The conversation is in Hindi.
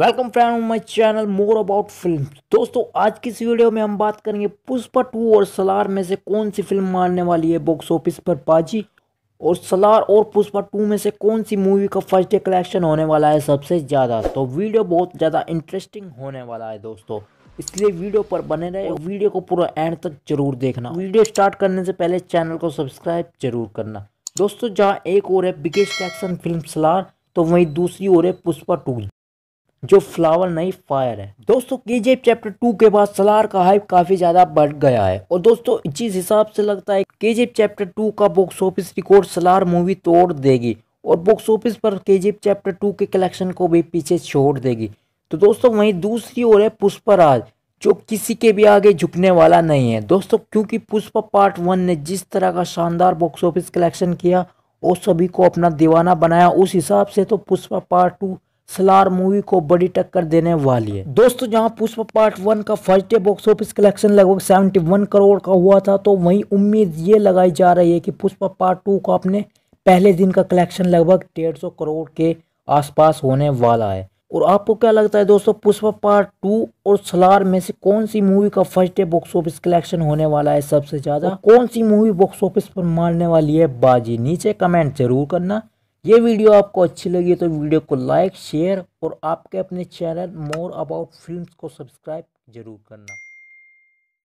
welcome friend my channel more about film दोस्तों आज की इस वीडियो में हम बात करेंगे पुष्पा टू और सलार में से कौन सी फिल्म मारने वाली है बॉक्स ऑफिस पर बाजी और सलार और पुष्पा टू में से कौन सी मूवी का फर्स्ट डे कलेक्शन होने वाला है सबसे ज़्यादा तो वीडियो बहुत ज़्यादा इंटरेस्टिंग होने वाला है दोस्तों इसलिए वीडियो पर बने रहे और वीडियो को पूरा एंड तक जरूर देखना वीडियो स्टार्ट करने से पहले चैनल को सब्सक्राइब जरूर करना दोस्तों जहाँ एक और है बिगेस्ट एक्शन फिल्म सलार तो वहीं दूसरी और है पुष्पा टू जो फ्लावर नहीं फायर है दोस्तों के चैप्टर टू के बाद सलार का हाइप काफी ज्यादा बढ़ गया है और दोस्तों जिस हिसाब से लगता है के चैप्टर टू का box office record Salaar movie तोड़ देगी और बॉक्स ऑफिस पर के चैप्टर टू के कलेक्शन को भी पीछे छोड़ देगी तो दोस्तों वहीं दूसरी ओर है पुष्पराज जो किसी के भी आगे झुकने वाला नहीं है दोस्तों क्योंकि पुष्पा पार्ट वन ने जिस तरह का शानदार बॉक्स ऑफिस कलेक्शन किया और सभी को अपना दीवाना बनाया उस हिसाब से तो Pushpa part two Salaar movie को बड़ी टक्कर देने वाली है दोस्तों जहां पुष्प पार्ट वन का first day box office collection लगभग 71 करोड़ का हुआ था तो वहीं उम्मीद ये लगाई जा रही है कि पुष्पा पार्ट टू का अपने पहले दिन का कलेक्शन लगभग डेढ़ सौ करोड़ के आसपास होने वाला है और आपको क्या लगता है दोस्तों पुष्पा पार्ट टू और सलार में से कौन सी मूवी का first day box office collection होने वाला है सबसे ज़्यादा कौन सी मूवी बॉक्स ऑफिस पर मारने वाली है बाजी नीचे कमेंट जरूर करना ये वीडियो आपको अच्छी लगी तो वीडियो को लाइक शेयर और आपके अपने चैनल मोर अबाउट फिल्म को सब्सक्राइब ज़रूर करना